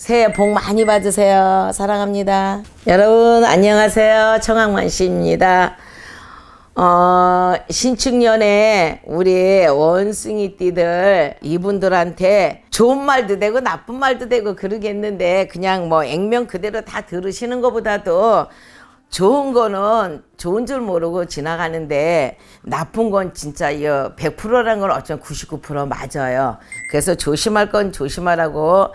새해 복 많이 받으세요. 사랑합니다. 여러분 안녕하세요. 청학만 씨입니다. 어, 신축년에 우리 원숭이띠들 이분들한테 좋은 말도 되고 나쁜 말도 되고 그러겠는데 그냥 뭐 액면 그대로 다 들으시는 것보다도 좋은 거는 좋은 줄 모르고 지나가는데 나쁜 건 진짜 100%란 건 어쩌면 99% 맞아요. 그래서 조심할 건 조심하라고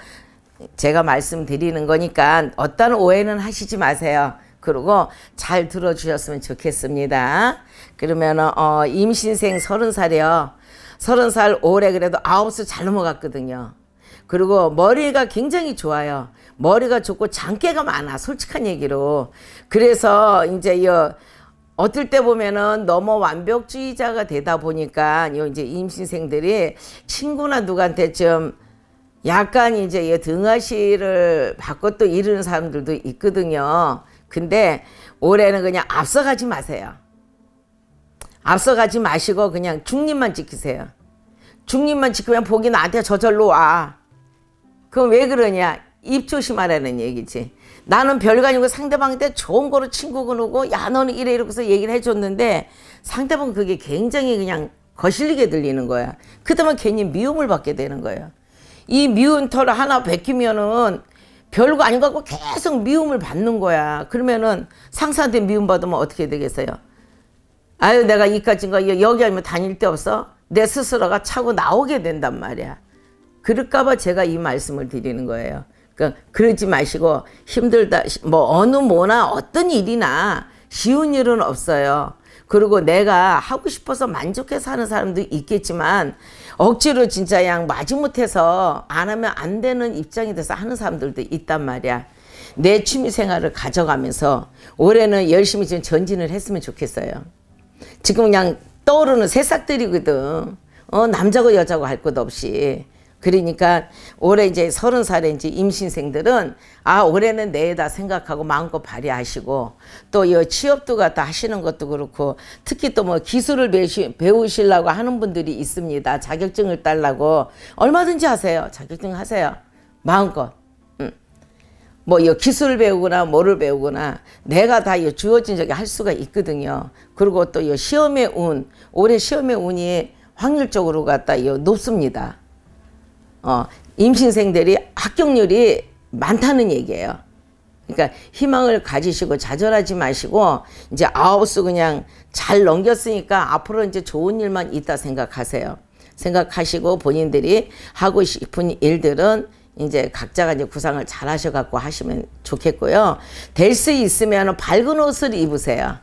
제가 말씀드리는 거니까 어떤 오해는 하시지 마세요. 그리고 잘 들어주셨으면 좋겠습니다. 그러면 어, 임신생 서른 살이요. 서른 살 올해 그래도 아홉 살잘 넘어갔거든요. 그리고 머리가 굉장히 좋아요. 머리가 좋고 장깨가 많아. 솔직한 얘기로. 그래서 이제 이 어, 어떨 때 보면은 너무 완벽주의자가 되다 보니까 요 이제 임신생들이 친구나 누구한테 좀 약간 이제 등하시를 바꿔 또 이르는 사람들도 있거든요. 근데 올해는 그냥 앞서가지 마세요. 앞서가지 마시고 그냥 중립만 지키세요. 중립만 지키면 복이 나한테 저절로 와. 그럼 왜 그러냐? 입 조심하라는 얘기지. 나는 별거 아니고 상대방한테 좋은 거로 친구가 오고 야 너는 이래 이러고서 얘기를 해줬는데 상대방 그게 굉장히 그냥 거슬리게 들리는 거야. 그다음 괜히 미움을 받게 되는 거예요. 이 미운 털 하나 베끼면은 별거 아닌 것 같고 계속 미움을 받는 거야. 그러면은 상사한테 미움받으면 어떻게 되겠어요? 아유 내가 이까진가 여기 아니면 다닐 데 없어? 내 스스로가 차고 나오게 된단 말이야. 그럴까 봐 제가 이 말씀을 드리는 거예요. 그러니까 그러지 마시고 힘들다 뭐 어느 뭐나 어떤 일이나 쉬운 일은 없어요. 그리고 내가 하고 싶어서 만족해서 하는 사람도 있겠지만 억지로 진짜 양 마지못해서 안 하면 안 되는 입장이 돼서 하는 사람들도 있단 말이야. 내 취미 생활을 가져가면서 올해는 열심히 좀 전진을 했으면 좋겠어요. 지금 그냥 떠오르는 새싹들이거든. 어, 남자고 여자고 할 것 없이. 그러니까 올해 이제 서른 살에 이제 임신생들은 아 올해는 내다 생각하고 마음껏 발휘하시고 또이 취업도 갖다 하시는 것도 그렇고 특히 또 뭐 기술을 배우시, 배우시려고 하는 분들이 있습니다. 자격증을 딸라고 얼마든지 하세요. 자격증 하세요. 마음껏. 뭐 기술을 배우거나 뭐를 배우거나 내가 다 주어진 적이할 수가 있거든요. 그리고 또 시험의 운 올해 시험의 운이 확률적으로 갖다 높습니다. 어, 임신생들이 합격률이 많다는 얘기예요. 그러니까 희망을 가지시고 좌절하지 마시고 이제 아홉수 그냥 잘 넘겼으니까 앞으로 이제 좋은 일만 있다 생각하세요. 생각하시고 본인들이 하고 싶은 일들은 이제 각자가 이제 구상을 잘 하셔갖고 하시면 좋겠고요. 될 수 있으면 밝은 옷을 입으세요.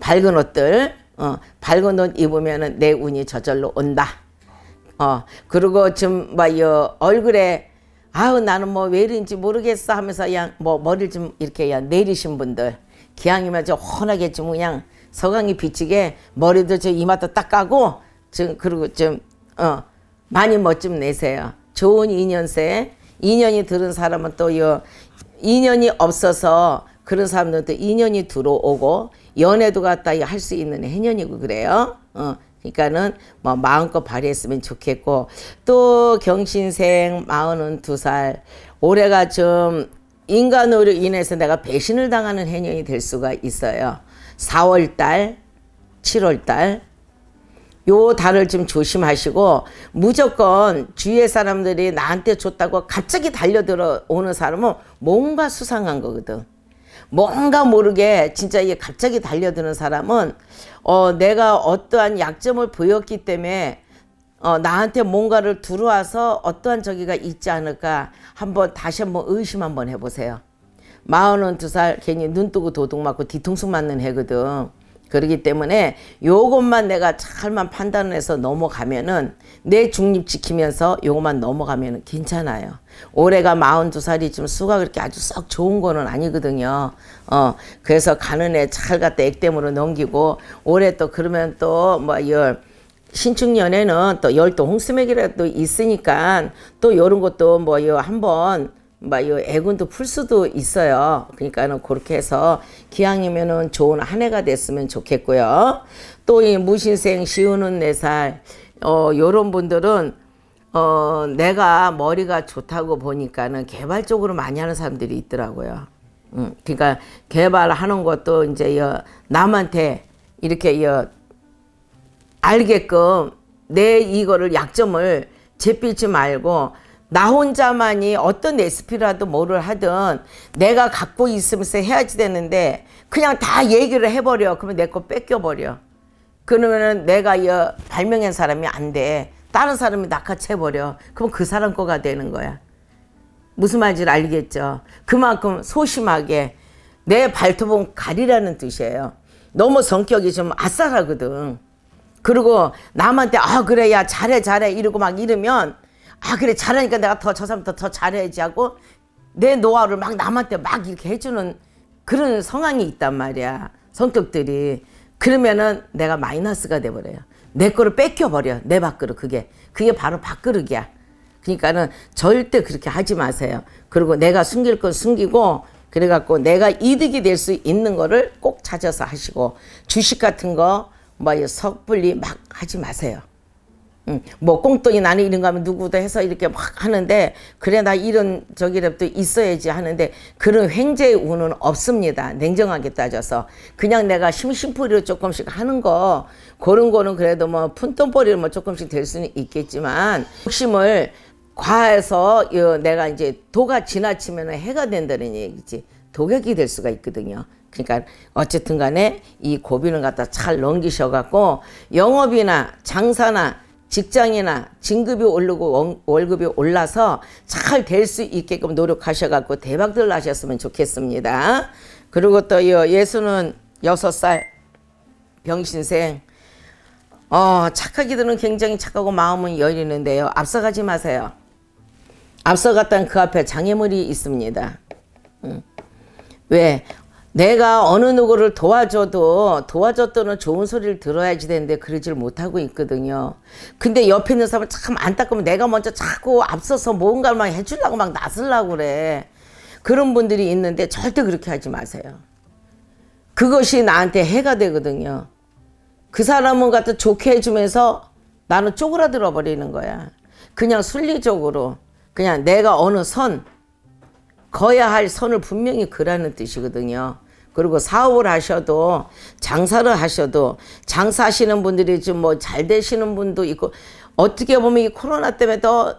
밝은 옷들, 어, 밝은 옷 입으면 내 운이 저절로 온다. 어, 그리고 좀, 뭐, 여, 얼굴에, 아우, 나는 뭐 왜 이런지 모르겠어 하면서 그냥 뭐 머리를 좀 이렇게 그 내리신 분들. 기왕이면 저 훤하게 좀 그냥 서강이 비치게 머리도 저 이마도 딱 까고, 좀, 그리고 좀, 어, 많이 멋 좀 내세요. 좋은 인연세. 인연이 들은 사람은 또, 요, 인연이 없어서 그런 사람들도 인연이 들어오고, 연애도 갖다 할 수 있는 해년이고 그래요. 어, 그러니까는 뭐 마음껏 발휘했으면 좋겠고 또 경신생 마흔은 두살 올해가 좀 인간으로 인해서 내가 배신을 당하는 해년이 될 수가 있어요. 4월달, 7월달 요 달을 좀 조심하시고 무조건 주위의 사람들이 나한테 줬다고 갑자기 달려들어 오는 사람은 뭔가 수상한 거거든. 뭔가 모르게 진짜 이게 갑자기 달려드는 사람은 어 내가 어떠한 약점을 보였기 때문에 어 나한테 뭔가를 들어와서 어떠한 저기가 있지 않을까 한번 다시 한번 의심 한번 해보세요. 마흔은 두살 괜히 눈 뜨고 도둑 맞고 뒤통수 맞는 해거든. 그러기 때문에 요것만 내가 잘만 판단을 해서 넘어가면은 내 중립 지키면서 요것만 넘어가면은 괜찮아요. 올해가 42살이지만 수가 그렇게 아주 썩 좋은 거는 아니거든요. 어, 그래서 가는 애 잘갔다 액땜으로 넘기고 올해 또 그러면 또 뭐 열, 신축년에는 또 열도 홍수맥이라도 있으니까 또 요런 것도 뭐 한번 막이 뭐, 애군도 풀 수도 있어요. 그러니까는 그렇게 해서 기왕이면은 좋은 한 해가 됐으면 좋겠고요. 또 이 무신생 시우는 네살 어, 요런 분들은 어, 내가 머리가 좋다고 보니까는 개발적으로 많이 하는 사람들이 있더라고요. 음, 그러니까 개발하는 것도 이제 여, 남한테 이렇게 여, 알게끔 내 이거를 약점을 재필지 말고 나 혼자만이 어떤 레시피라도 뭐를 하든 내가 갖고 있으면서 해야지 되는데 그냥 다 얘기를 해버려. 그러면 내 거 뺏겨버려. 그러면은 내가 이 발명한 사람이 안 돼. 다른 사람이 낙하채버려 그럼 그 사람 거가 되는 거야. 무슨 말인지 알겠죠? 그만큼 소심하게 내 발톱은 가리라는 뜻이에요. 너무 성격이 좀 아싸라거든. 그리고 남한테 아 그래 야 잘해 잘해 이러고 막 이러면 아 그래 잘하니까 내가 더 저사람부터더 잘해야지 하고 내 노하우를 막 남한테 막 이렇게 해주는 그런 성향이 있단 말이야 성격들이 그러면은 내가 마이너스가 돼버려요 내 거를 뺏겨버려 내 밥그릇 그게 그게 바로 밥그릇이야 그러니까는 절대 그렇게 하지 마세요 그리고 내가 숨길 건 숨기고 그래갖고 내가 이득이 될 수 있는 거를 꼭 찾아서 하시고 주식 같은 거뭐 섣불리 막 하지 마세요 음, 뭐 꽁돈이 나는 이런 거 하면 누구도 해서 이렇게 막 하는데 그래 나 이런 저기랩도 있어야지 하는데 그런 횡재의 운은 없습니다. 냉정하게 따져서 그냥 내가 심심풀이로 조금씩 하는 거 그런 거는 그래도 뭐 푼돈벌이로 뭐 조금씩 될 수는 있겠지만 욕심을 과해서 내가 이제 도가 지나치면 해가 된다는 얘기지 도격이 될 수가 있거든요. 그러니까 어쨌든 간에 이 고비는 갖다 잘 넘기셔갖고 영업이나 장사나 직장이나 진급이 오르고 월급이 올라서 잘 될 수 있게끔 노력하셔갖고 대박들 나셨으면 좋겠습니다. 그리고 또 예수는 여살 병신생 어, 착하기들은 굉장히 착하고 마음은 열리는데요. 앞서가지 마세요. 앞서갔던 그 앞에 장애물이 있습니다. 음. 왜? 내가 어느 누구를 도와줘도 도와줬다는 좋은 소리를 들어야지 되는데 그러질 못하고 있거든요. 근데 옆에 있는 사람을참 안타까우면 내가 먼저 자꾸 앞서서 뭔가를 막 해주려고 막 나서려고 그래. 그런 분들이 있는데 절대 그렇게 하지 마세요. 그것이 나한테 해가 되거든요. 그 사람은 갖다 좋게 해주면서 나는 쪼그라들어 버리는 거야. 그냥 순리적으로 그냥 내가 어느 선 거야 할 선을 분명히 그라는 뜻이거든요. 그리고 사업을 하셔도 장사를 하셔도 장사하시는 분들이 좀 뭐 잘 되시는 분도 있고 어떻게 보면 이 코로나 때문에 더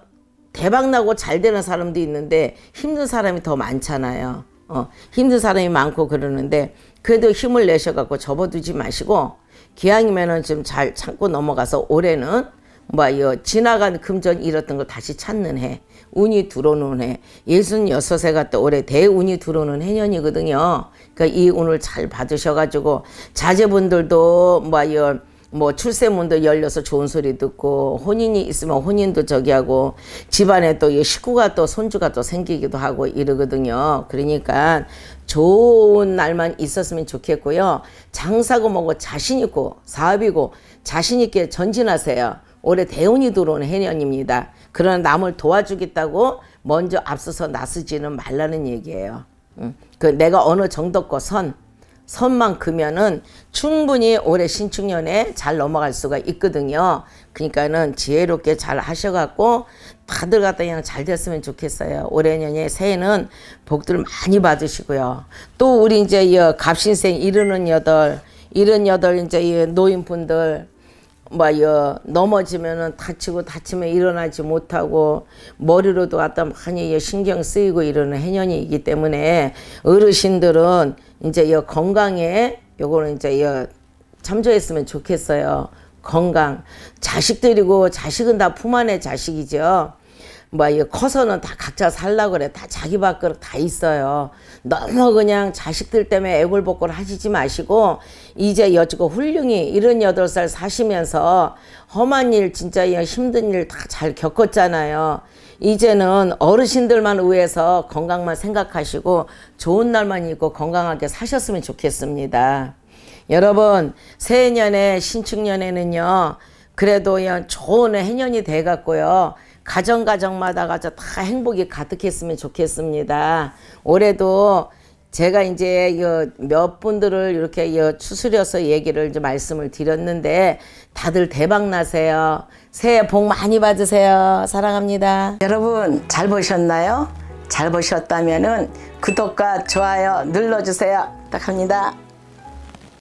대박나고 잘 되는 사람도 있는데 힘든 사람이 더 많잖아요. 어, 힘든 사람이 많고 그러는데 그래도 힘을 내셔갖고 접어두지 마시고 기왕이면은 좀 잘 참고 넘어가서 올해는 뭐여 지나간 금전 잃었던 걸 다시 찾는 해. 운이 들어오는 해. 66세가 또 올해 대운이 들어오는 해년이거든요. 그니까이 운을 잘 받으셔가지고 자제분들도 뭐여 뭐 출세문도 열려서 좋은 소리 듣고 혼인이 있으면 혼인도 저기 하고 집안에 또 식구가 또 손주가 또 생기기도 하고 이러거든요. 그러니까 좋은 날만 있었으면 좋겠고요. 장사고 뭐고 자신 있고 사업이고 자신 있게 전진하세요. 올해 대운이 들어오는 해년입니다. 그러나 남을 도와주겠다고 먼저 앞서서 나서지는 말라는 얘기예요. 음, 그 내가 어느 정도껏 선, 선만큼면은 충분히 올해 신축년에 잘 넘어갈 수가 있거든요. 그러니까는 지혜롭게 잘 하셔갖고 다들 갖다 그냥 잘 됐으면 좋겠어요. 올해 년에 새해는 복들 많이 받으시고요. 또 우리 이제 이 갑신생 이르는 여덟, 이른 여덟 이제 이 노인분들 뭐여 넘어지면은 다치고 다치면 일어나지 못하고 머리로도 갖다 많이 신경 쓰이고 이러는 해년이기 때문에 어르신들은 이제 여 건강에 요거는 이제 여 참조했으면 좋겠어요. 건강 자식들이고 자식은 다품 안의 자식이죠. 뭐 이거 커서는 다 각자 살라 그래 다 자기 밖으로 다 있어요 너무 그냥 자식들 때문에 애골복골 하시지 마시고 이제 여지고 훌륭히 일흔살 사시면서 험한 일 진짜 힘든 일 다 잘 겪었잖아요 이제는 어르신들만 위해서 건강만 생각하시고 좋은 날만 있고 건강하게 사셨으면 좋겠습니다 여러분 새해년에 신축년에는요 그래도 좋은 해년이 돼갖고요 가정 가정마다가 다 행복이 가득했으면 좋겠습니다. 올해도 제가 이제 몇 분들을 이렇게 추스려서 얘기를 이 말씀을 드렸는데 다들 대박 나세요. 새해 복 많이 받으세요. 사랑합니다. 여러분 잘 보셨나요? 잘보셨다면 구독과 좋아요 눌러주세요. 부탁합니다.